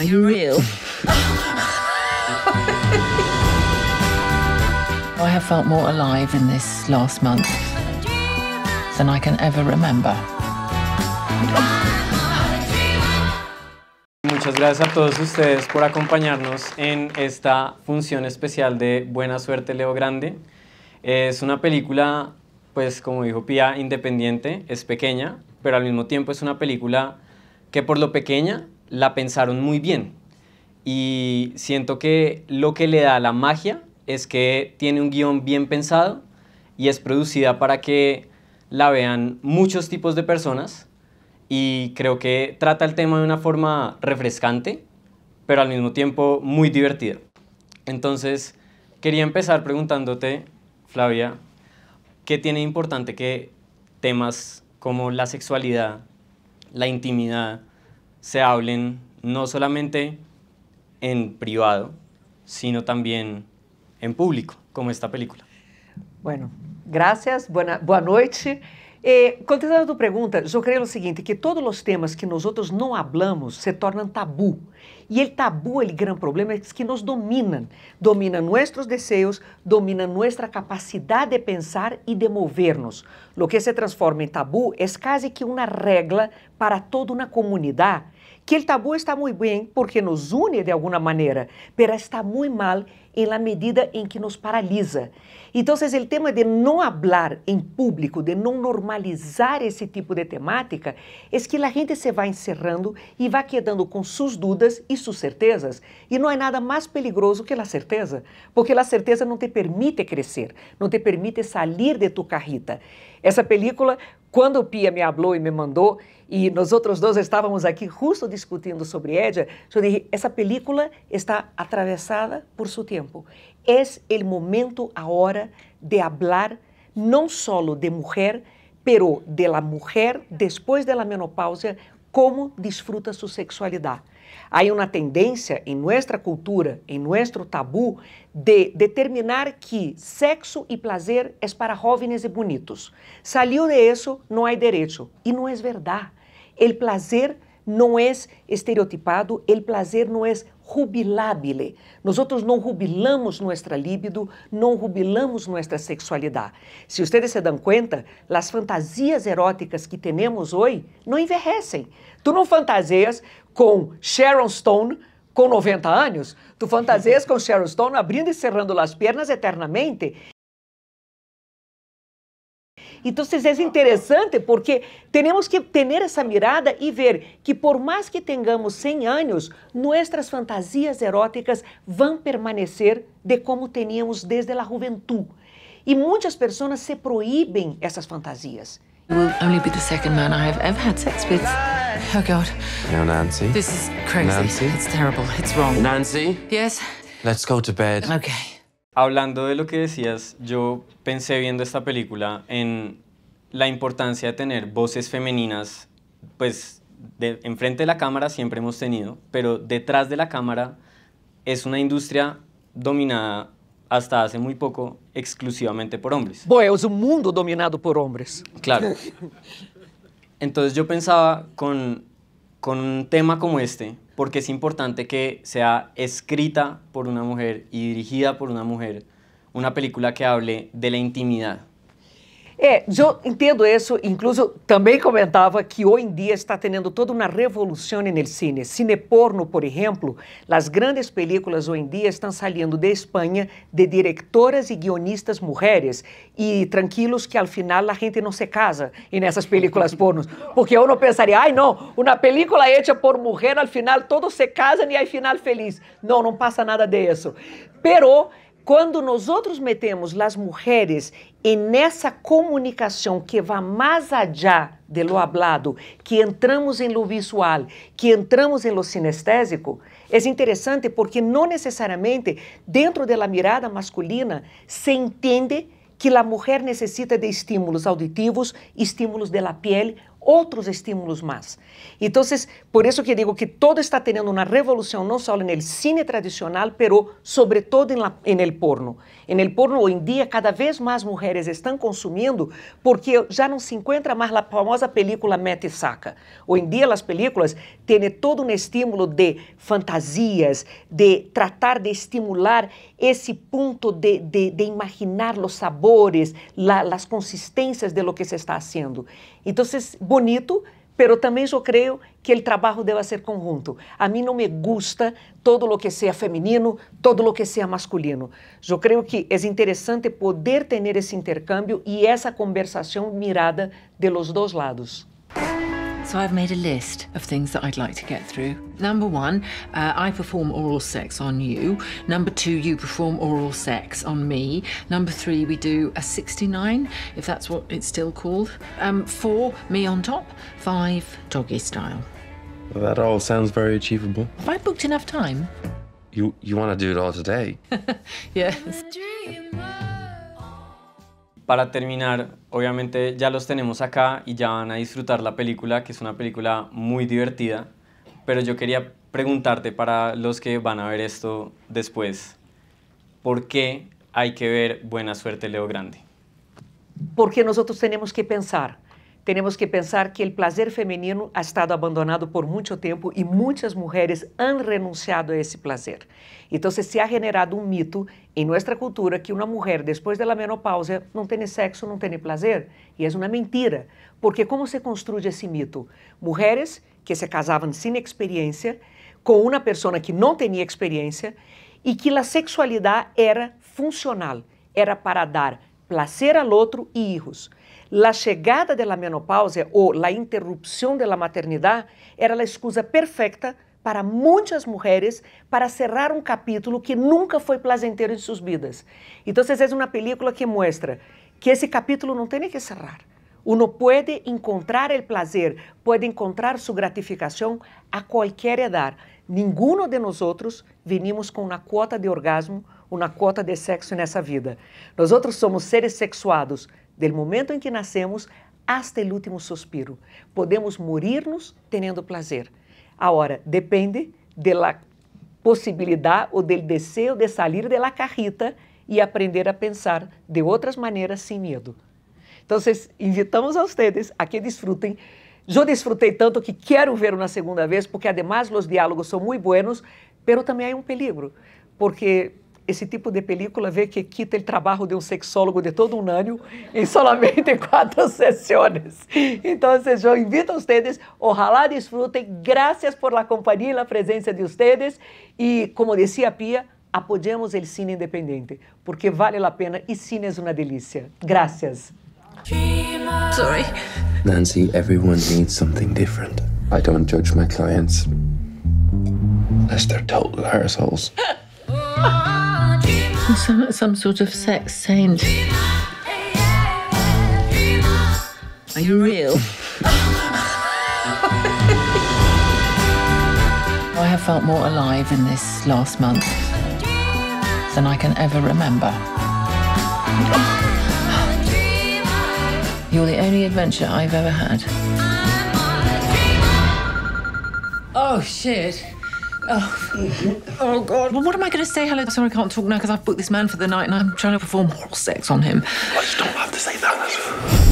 Are real? I have felt more alive in this last month than I can ever remember. Muchas gracias a todos ustedes por acompañarnos en esta función especial de Buena Suerte Leo Grande. Es una película, pues como dijo Pia, independiente, es pequeña, pero al mismo tiempo es una película que por lo pequeña la pensaron muy bien. Y siento que lo que le da la magia es que tiene un guión bien pensado y es producida para que la vean muchos tipos de personas y creo que trata el tema de una forma refrescante, pero al mismo tiempo muy divertida. Entonces, quería empezar preguntándote, Flavia, ¿qué tiene importante que temas como la sexualidad, la intimidad, se hablen no solamente en privado, sino también en público, como esta película. Bueno, gracias, buena, noche. Eh, contestando a tua pergunta, eu creio o seguinte, que todos os temas que nós outros não hablamos se tornam tabu. E o tabu, o grande problema é que nos dominam. Domina nossos desejos, domina nossa capacidade de pensar e de mover-nos. O que se transforma em tabu é quase que uma regra para toda uma comunidade que o tabu está muito bem porque nos une de alguma maneira, mas está muito mal em la medida em que nos paralisa. Então, o tema de não falar em público, de não normalizar esse tipo de temática, é que a gente se vai encerrando e vai quedando com suas dúvidas e suas certezas. E não é nada mais perigoso que a certeza, porque a certeza não te permite crescer, não te permite sair de tu carrita. Essa película quando o Pia me falou e me mandou, e nós outros dois estávamos aqui justo discutindo sobre Edja, eu disse, essa película está atravessada por seu tempo. É o momento, a hora de falar não solo de mulher, pero de la depois da de la como desfruta sua sexualidade. Há uma tendência em nossa cultura, em nosso tabu, de determinar que sexo e prazer é para jovens e bonitos. Saliu de isso, não há direito e não é verdade. O prazer não é estereotipado, o prazer não é rubilabile. outros não rubilamos nuestra libido, não rubilamos nuestra sexualidade. Se vocês se dão conta, as fantasias eróticas que temos hoje não envelhecem. Tu não fantasias com Sharon Stone com 90 anos? Tu fantasias com Sharon Stone abrindo e cerrando as pernas eternamente? Então, é interessante porque temos que ter essa mirada e ver que, por mais que tenhamos 100 anos, nossas fantasias eróticas vão permanecer de como teníamos desde a juventude. E muitas pessoas se proíbem essas fantasias. Oh Nancy? Nancy? Nancy? Let's go to bed. Okay. hablando de lo que decías, yo pensé viendo esta película en la importancia de tener voces femeninas, pues de, enfrente de la cámara siempre hemos tenido, pero detrás de la cámara es una industria dominada hasta hace muy poco exclusivamente por hombres. Bueno, es un mundo dominado por hombres. Claro. Entonces yo pensaba con, con un tema como este, porque es importante que sea escrita por una mujer y dirigida por una mujer, una película que hable de la intimidad, É, eu entendo isso. Incluso também comentava que hoje em dia está tendo toda uma revolução no cine. Cine porno, por exemplo, as grandes películas hoje em dia estão saindo de Espanha de diretoras e guionistas mulheres. E tranquilos que ao final a gente não se casa nessas películas pornos. Porque eu não pensaria, ai não, uma película hecha por mulher, ao final todos se casam e aí final feliz. Não, não passa nada disso. Pero quando nós outros metemos as mulheres em comunicação que vai mais allá de lo hablado, que entramos em en lo visual, que entramos em en lo sinestésico, é interessante porque não necessariamente dentro da mirada masculina se entende que a mulher necessita de estímulos auditivos, estímulos da pele outros estímulos mais. Então, por isso que digo que todo está tendo uma revolução não só no cine tradicional, mas sobre todo el porno. En el porno hoje em dia, cada vez mais mulheres estão consumindo porque já não se encontra mais a famosa película mete saca. Hoje em dia as películas têm todo um estímulo de fantasias, de tratar de estimular esse ponto de, de, de imaginar os sabores, la, as consistências de lo que se está fazendo. Então, bonito, pero também eu creio que o trabalho deve ser conjunto. A mim não me gusta todo lo que seja feminino, todo lo que seja masculino. Eu creio que é interessante poder ter esse intercâmbio e essa conversação mirada de los dois lados. So I've made a list of things that I'd like to get through. Number one, uh, I perform oral sex on you. Number two, you perform oral sex on me. Number three, we do a 69, if that's what it's still called. Um, four, me on top. Five, doggy style. That all sounds very achievable. Have I booked enough time? You you want to do it all today? yes. Para terminar, obviamente ya los tenemos acá y ya van a disfrutar la película, que es una película muy divertida, pero yo quería preguntarte para los que van a ver esto después, ¿por qué hay que ver Buena Suerte Leo Grande? Porque nosotros tenemos que pensar Temos que pensar que o prazer feminino ha estado abandonado por muito tempo e muitas mulheres han renunciado a esse prazer. Então, se ha generado um mito em nossa cultura que uma mulher, depois da menopausa, não tem sexo, não tem prazer. E é uma mentira. Porque como se construi esse mito? Mulheres que se casavam sem experiência, com uma pessoa que não tinha experiência, e que a sexualidade era funcional, era para dar prazer ao outro e hijos. La chegada da menopausa menopausia o la interrupção da maternidade era a excusa perfeita para muitas mulheres para cerrar um capítulo que nunca foi plazenteiro em suas vidas. Então, vocês vezes, uma película que mostra que esse capítulo não tem que cerrar. Uno pode encontrar o prazer, pode encontrar sua gratificação a qualquer idade. Ninguno de nós outros venimos com uma quota de orgasmo, uma quota de sexo nessa vida. Nós outros somos seres sexuados Del momento em que nascemos, até o último suspiro. Podemos morir-nos tendo prazer. Agora, depende da possibilidade ou do desejo de sair de la carrita e aprender a pensar de outras maneiras sem medo. Então, invitamos a vocês a que desfrutem. Eu desfrutei tanto que quero ver uma segunda vez, porque, además, os diálogos são muito buenos, mas também há um peligro, porque esse tipo de película vê que quita o trabalho de um sexólogo de todo um ano e somente quatro sessões. Então, eu invito a vocês, ojalá disfrutem. Graças por la companhia e la presença de vocês. E, como dizia Pia, apoiemos o cine independente, porque vale a pena e cine é uma delícia. Graças. Sorry. Nancy, everyone needs something different. I don't judge my clients unless they're total assholes. Some, some sort of sex saint. Are you real? I have felt more alive in this last month than I can ever remember. You're the only adventure I've ever had. Oh, shit. Oh. oh, God. Well, what am I going to say? Hello, sorry, I can't talk now because I've booked this man for the night and I'm trying to perform oral sex on him. I just don't have to say that.